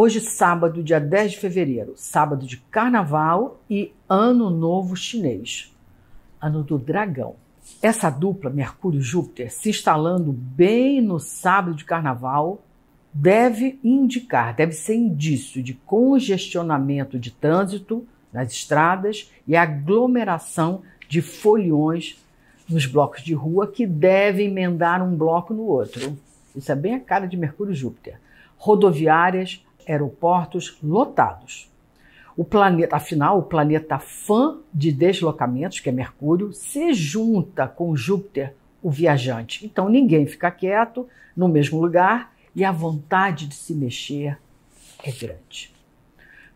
Hoje, sábado, dia 10 de fevereiro, sábado de carnaval e Ano Novo Chinês, Ano do Dragão. Essa dupla, Mercúrio Júpiter, se instalando bem no sábado de carnaval, deve indicar, deve ser indício de congestionamento de trânsito nas estradas e aglomeração de foliões nos blocos de rua que devem emendar um bloco no outro. Isso é bem a cara de Mercúrio Júpiter. Rodoviárias, aeroportos lotados. O planeta, afinal, o planeta fã de deslocamentos, que é Mercúrio, se junta com Júpiter, o viajante. Então ninguém fica quieto no mesmo lugar e a vontade de se mexer é grande.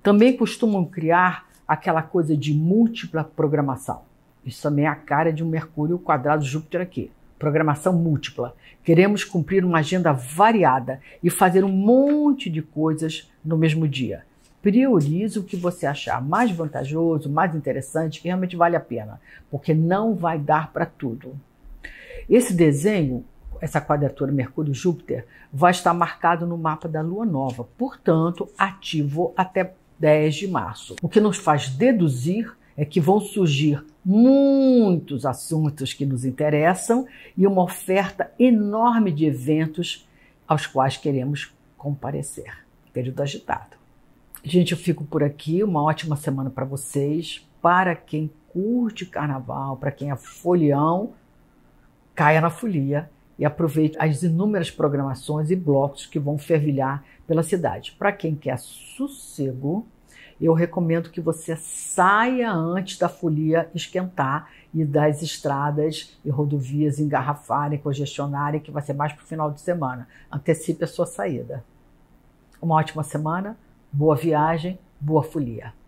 Também costumam criar aquela coisa de múltipla programação. Isso também é a cara de um Mercúrio quadrado Júpiter aqui programação múltipla. Queremos cumprir uma agenda variada e fazer um monte de coisas no mesmo dia. Priorize o que você achar mais vantajoso, mais interessante, que realmente vale a pena, porque não vai dar para tudo. Esse desenho, essa quadratura Mercúrio-Júpiter, vai estar marcado no mapa da Lua Nova, portanto, ativo até 10 de março, o que nos faz deduzir é que vão surgir muitos assuntos que nos interessam e uma oferta enorme de eventos aos quais queremos comparecer. Período agitado. Gente, eu fico por aqui. Uma ótima semana para vocês. Para quem curte carnaval, para quem é folião, caia na folia e aproveite as inúmeras programações e blocos que vão fervilhar pela cidade. Para quem quer sossego, eu recomendo que você saia antes da folia esquentar e das estradas e rodovias engarrafarem, congestionarem, que vai ser mais para o final de semana. Antecipe a sua saída. Uma ótima semana, boa viagem, boa folia.